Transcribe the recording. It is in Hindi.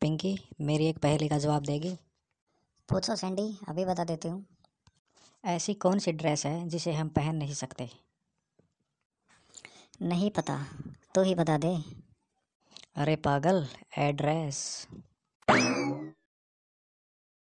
पिंकी मेरी एक पहेली का जवाब देगी पूछो सैंडी अभी बता देती हूँ ऐसी कौन सी ड्रेस है जिसे हम पहन नहीं सकते नहीं पता तो ही बता दे अरे पागल एड्रेस